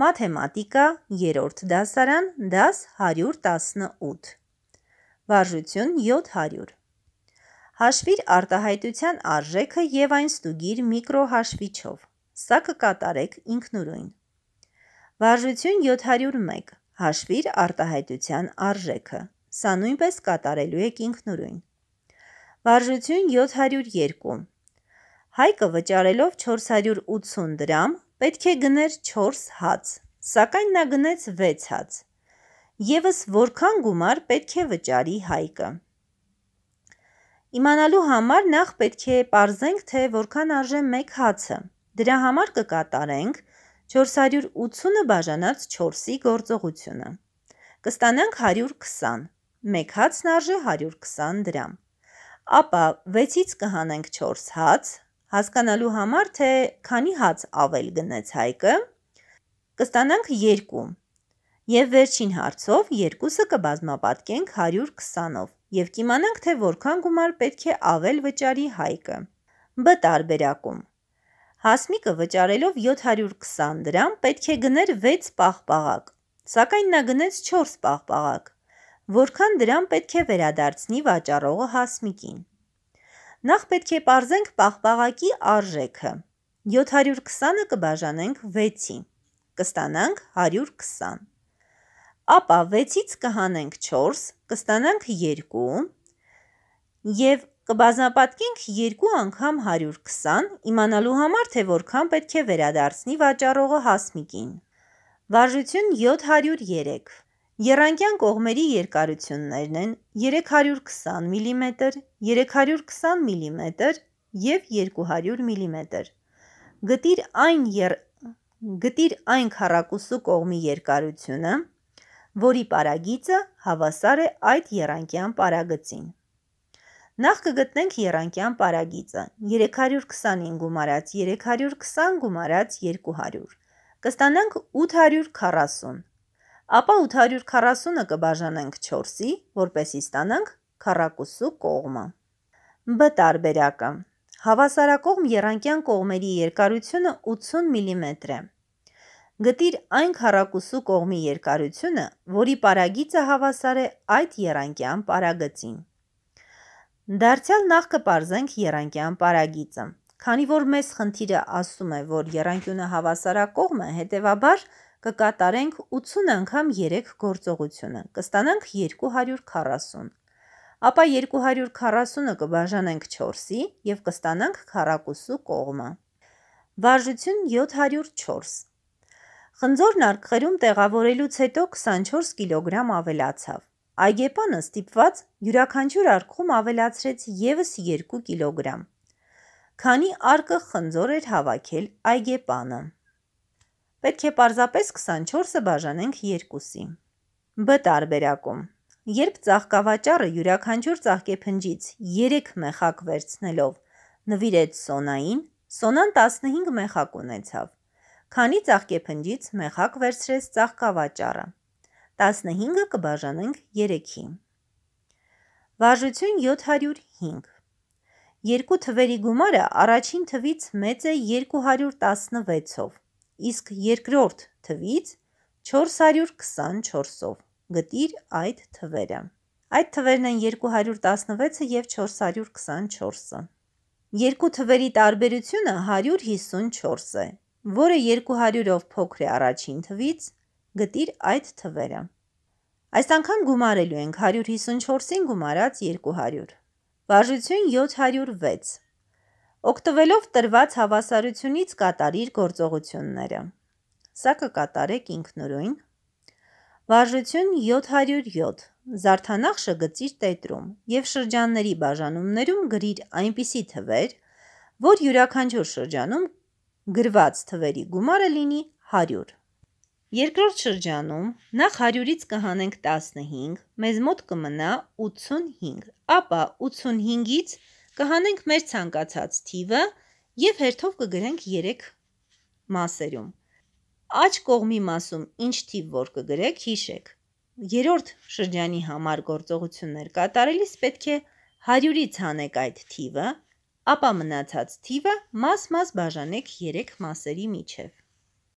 Մաթեմատիկա, երորդ դասարան, դաս 118։ Վարժություն 700։ Հաշվիր արտահայտության արժեքը եւ այն ստուգիր միկրոհաշվիչով։ Սա կկատարեք ինքնուրույն։ Վարժություն 701։ Հաշվիր արտահայտության արժեքը։ Սա նույնպես կատարելու եք ինքնուրույն։ Վարժություն 702։ Հայկը վճարելով 480 դրամ պետք է գներ 4 հաց, սակայն նա գնեց 6 հաց։ Եվս որքան գումար պետք է վճարի Հայկը։ Իմանալու համար նախ պետք է parzենք, թե որքան արժե 1 հացը։ Դրա համար կկատարենք 480-ը բաժանած 4-ի գործողությունը։ Կստանանք 120։ 1 հացն արժե 120 դրամ։ Ապա 6-ից կհանենք 4 հաց, հասկանալու համար, թե քանի հաց ավել գնեց Հայկը, կստանանք 2 եւ վերջին հարցով երկուսը կբազմապատկենք 120-ով եւ կիմանանք, թե որքան գումար պետք է ավել վճարի Հայկը։ Բ տարբերակում Հասմիկը վճարելով 720 դրամ պետք է գներ 6 պահպաղակ, սակայն նա գնեց 4 պահպաղակ, որքան դրամ պետք է վերադարձնի վաճառողը Հասմիկին։ Նախ պետք է parzենք պաղպաղակի արժեքը։ 720-ը կբաժանենք 6-ի։ Կստանանք 120։ Ապա 6-ից կհանենք 4, կստանանք 2 եւ կբազմապատկենք 2 անգամ 120 իմանալու համար թե որքան պետք է վերադարձնի վաճառողը հասմիկին։ Վարժություն 703 Երանգյան կողմերի երկարություններն են 320 մմ, 320 մմ և 200 մմ։ Գտիր այն եր... գտիր այն քառակուսու կողմի երկարությունը, որի պարագիծը հավասար է այդ եռանկյան պարագծին։ Նախ կգտնենք եռանկյան պարագիծը 325 գումարած 320 գումարած 200։ Կստանանք 840 ապա 840-ը կբաժանենք 4-ի, որպեսի ստանանք 40 կողմը։ Բ տարբերակը։ Հավասարակողմ երանկյան կողմերի երկարությունը 80 մմ է։ Գտիր այն քառակուսու կողմի երկարությունը, որի պարագիծը հավասար է այդ երանկյան պարագծին։ Դարձյալ նախ կպարզենք երանկյան պարագիծը։ Քանի որ մեզ խնդիրը ասում է, որ երանկյունը հավասարակողմ է, հետևաբար կկատարենք 80 անգամ 3 գործողությունը, կստանանք 240, ապա 240-ը կբաժանենք 4-ի և կստանանք քառակուսու կողմը։ Վարժություն 704 Խնձորն արկղերում տեղավորելուց հետո 24 կիլոգրամ ավելացավ։ Այգեպանը ստիպված յուրաքանչյուր արկղում ավելացրեց եւս 2 կիլոգրամ։ Քանի արկը խնձոր էր հավաքել այգեպանը։ Պետք է պարզապես 24-ը բաժանենք 2-ի։ Բ տարբերակում Երբ ծաղկավաճառը յուրաքանչյուր ծաղկեփնջից 3 մեխակ վերցնելով նվիրեց Սոնային, Սոնան 15 մեխակ ունեցավ։ Քանի ծաղկեփնջից մեխակ վերցրեց ծաղկավաճառը։ 15-ը կբաժանենք 3-ի։ Վարժություն 705 Երկու թվերի գումարը առաջին թվից մեծ է 216-ով, իսկ երկրորդ թվից 424-ով գտիր այդ թվերը։ Այդ թվերն են 216-ը և 424-ը։ Երկու թվերի տարբերությունը 154 է, որը 200-ով փոքր է առաջին թվից, գտիր այդ թվերը։ Այս անգամ գումարելու ենք 154-ին գումարած 200։ Վարժություն 706 Օգտվելով տրված հավասարությունից կատարիր գործողությունները։ Սա կկատարեք ինքնուրույն։ Վարժություն 707 Զարդանախշը գծիր տետրում եւ շրջանների բաժանումներում գրիր այնպիսի թվեր, որ յուրաքանչյուր շրջանում գրված թվերի գումարը լինի 100։ Երկրորդ շրջանում նախ 100-ից կհանենք 15, մեզ մոտ կմնա 85, ապա 85-ից կհանենք մեր ցանկացած թիվը եւ հերթով կգրենք 3 մասերում։ Աջ կողմի մասում ինչ թիվ որ կգրեք, հիշեք։ Երորդ շրջանի համար գործողություններ կատարելիս պետք է 100-ից հանեք այդ թիվը, ապա մնացած թիվը մաս-մաս բաժանեք 3 մասերի միջև։